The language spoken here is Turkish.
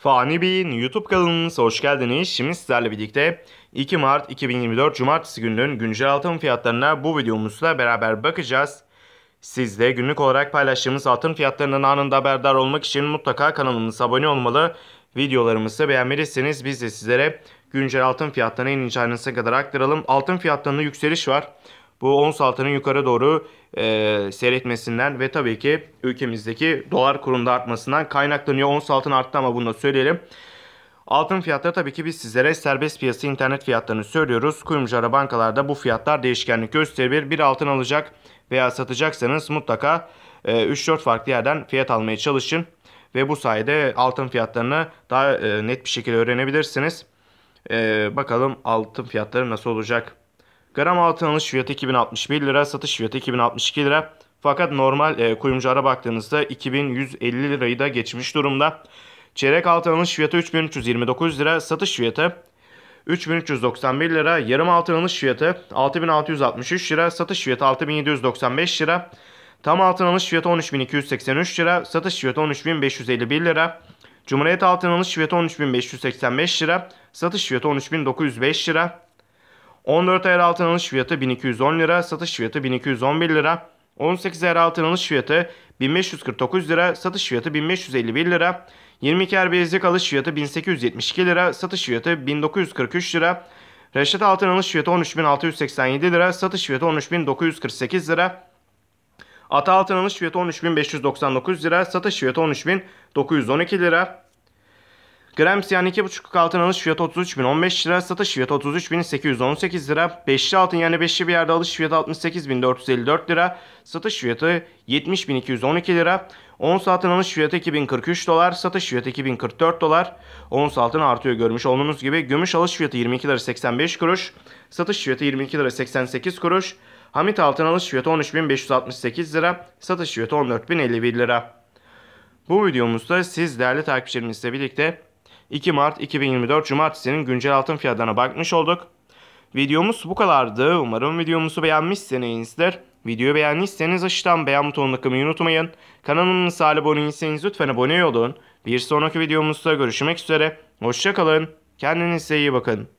Fani Bey'in YouTube kanalımıza hoş geldiniz. Şimdi sizlerle birlikte 2 Mart 2024 Cumartesi gününün güncel altın fiyatlarına bu videomuzla beraber bakacağız. Sizde günlük olarak paylaştığımız altın fiyatları'nın anında haberdar olmak için mutlaka kanalımıza abone olmalı. Videolarımızı beğenmelisiniz. biz de sizlere güncel altın fiyatlarını en ince kadar aktaralım. Altın fiyatlarında yükseliş var bu ons altının yukarı doğru e, seyretmesinden ve tabii ki ülkemizdeki dolar kurunda artmasından kaynaklanıyor. Ons altın arttı ama bunu da söyleyelim. Altın fiyatları tabii ki biz sizlere serbest piyasa internet fiyatlarını söylüyoruz. Kuyumcu bankalarda bu fiyatlar değişkenlik gösterir. Bir altın alacak veya satacaksanız mutlaka 3-4 e, farklı yerden fiyat almaya çalışın. Ve bu sayede altın fiyatlarını daha e, net bir şekilde öğrenebilirsiniz. E, bakalım altın fiyatları nasıl olacak. Gram altın alış fiyatı 2061 lira, satış fiyatı 2062 lira. Fakat normal e, kuyumculara baktığınızda 2150 lirayı da geçmiş durumda. Çeyrek altın alış fiyatı 3329 lira, satış fiyatı 3391 lira. Yarım altın alış fiyatı 6663 lira, satış fiyatı 6795 lira. Tam altın alış fiyatı 13283 lira, satış fiyatı 13551 lira. Cumhuriyet altın alış fiyatı 13585 lira, satış fiyatı 13905 lira. 14 ayar er altın alış fiyatı 1210 lira, satış fiyatı 1211 lira. 18 ayar er altın alış fiyatı 1549 lira, satış fiyatı 1551 lira. 22 ayar bezlik alış fiyatı 1872 lira, satış fiyatı 1943 lira. Reşat altın alış fiyatı 13687 lira, satış fiyatı 13948 lira. Ata altın alış fiyatı 13599 lira, satış fiyatı 13912 lira. Gram siyan 2,5'luk altın alış fiyatı 33.015 lira, satış fiyatı 33.818 lira. Beşli altın yani beşli bir yerde alış fiyatı 68.454 lira, satış fiyatı 70.212 lira. Ons altın alış fiyatı 2043 dolar, satış fiyatı 2044 dolar. Ons altın artıyor görmüş olduğunuz gibi. Gümüş alış fiyatı 22 lira 85 kuruş, satış fiyatı 22 lira 88 kuruş. Hamit altın alış fiyatı 13.568 lira, satış fiyatı 14.051 lira. Bu videomuzda siz değerli takipçilerimizle birlikte 2 Mart 2024 Cumartesi'nin güncel altın fiyatlarına bakmış olduk. Videomuz bu kadardı. Umarım videomuzu beğenmişsinizdir. Videoyu beğendiyseniz aşağıdan beğen butonuna kımayı unutmayın. Kanalımıza abone değilseniz lütfen abone olun. Bir sonraki videomuzda görüşmek üzere. Hoşçakalın. Kendinize iyi bakın.